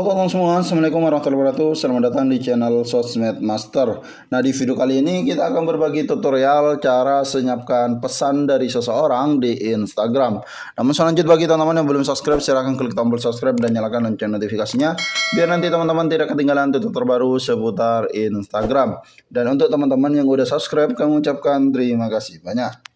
Halo semua, Assalamualaikum warahmatullahi wabarakatuh Selamat datang di channel Sosmed Master Nah di video kali ini kita akan berbagi tutorial cara senyapkan pesan dari seseorang di Instagram Namun selanjut bagi teman-teman yang belum subscribe silahkan klik tombol subscribe dan nyalakan lonceng notifikasinya Biar nanti teman-teman tidak ketinggalan tutorial terbaru seputar Instagram Dan untuk teman-teman yang udah subscribe kami ucapkan terima kasih banyak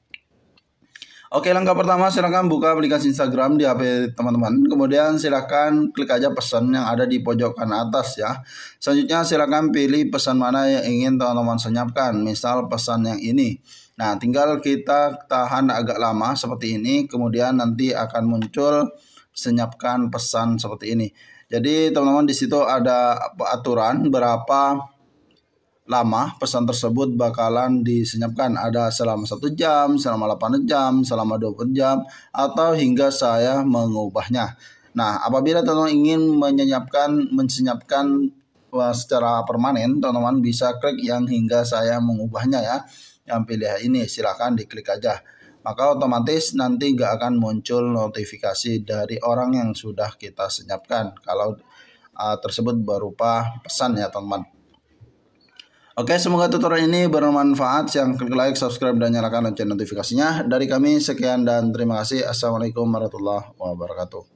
Oke, langkah pertama silahkan buka aplikasi Instagram di HP teman-teman. Kemudian silahkan klik aja pesan yang ada di pojok kanan atas ya. Selanjutnya silahkan pilih pesan mana yang ingin teman-teman senyapkan. Misal pesan yang ini. Nah, tinggal kita tahan agak lama seperti ini. Kemudian nanti akan muncul senyapkan pesan seperti ini. Jadi teman-teman di situ ada aturan berapa lama pesan tersebut bakalan disenyapkan ada selama satu jam, selama 8 jam, selama 20 jam atau hingga saya mengubahnya. Nah, apabila teman-teman ingin menyenyapkan mensenyapkan secara permanen, teman-teman bisa klik yang hingga saya mengubahnya ya. Yang pilih ini silahkan diklik aja. Maka otomatis nanti gak akan muncul notifikasi dari orang yang sudah kita senyapkan. Kalau uh, tersebut berupa pesan ya teman-teman. Oke, semoga tutorial ini bermanfaat. Yang klik like, subscribe, dan nyalakan lonceng notifikasinya. Dari kami, sekian dan terima kasih. Assalamualaikum warahmatullahi wabarakatuh.